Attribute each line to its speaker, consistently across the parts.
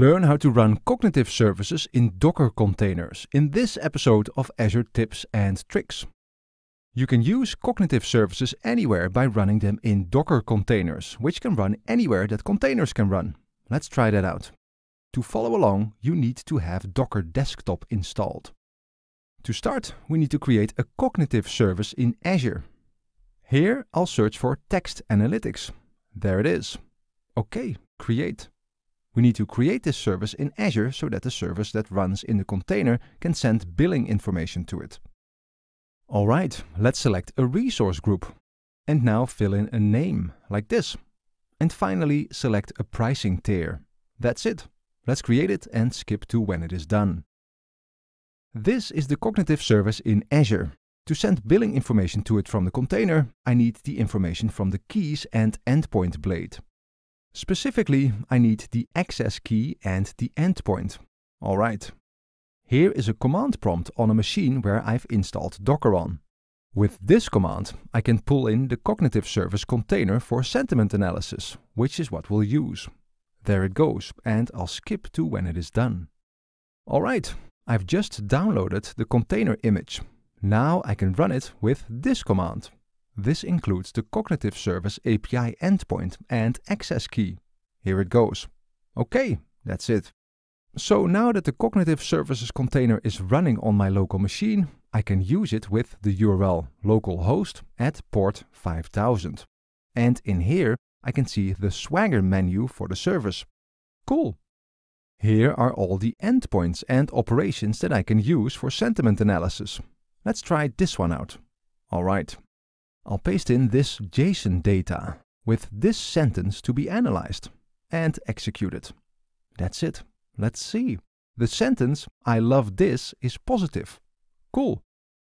Speaker 1: Learn how to run cognitive services in Docker containers in this episode of Azure Tips and Tricks. You can use cognitive services anywhere by running them in Docker containers, which can run anywhere that containers can run. Let's try that out. To follow along, you need to have Docker Desktop installed. To start, we need to create a cognitive service in Azure. Here, I'll search for Text Analytics. There it is. OK, create. We need to create this service in Azure so that the service that runs in the container can send billing information to it. All right, let's select a resource group. And now fill in a name, like this. And finally, select a pricing tier. That's it. Let's create it and skip to when it is done. This is the cognitive service in Azure. To send billing information to it from the container, I need the information from the keys and endpoint blade. Specifically, I need the access key and the endpoint. All right. Here is a command prompt on a machine where I've installed Docker on. With this command, I can pull in the cognitive service container for sentiment analysis, which is what we'll use. There it goes, and I'll skip to when it is done. Alright, I've just downloaded the container image. Now I can run it with this command. This includes the Cognitive Service API endpoint and access key. Here it goes. Okay, that's it. So now that the Cognitive Services container is running on my local machine, I can use it with the URL localhost at port 5000. And in here, I can see the Swagger menu for the service. Cool. Here are all the endpoints and operations that I can use for sentiment analysis. Let's try this one out. All right, I'll paste in this JSON data with this sentence to be analyzed and executed. That's it. Let's see. The sentence, I love this, is positive. Cool.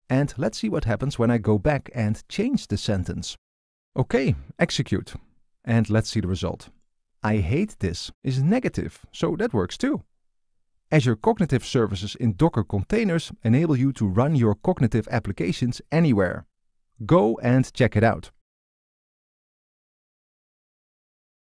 Speaker 1: And let's see what happens when I go back and change the sentence. Okay, execute. And let's see the result. I hate this is negative, so that works too. Azure Cognitive Services in Docker containers enable you to run your cognitive applications anywhere. Go and check it out.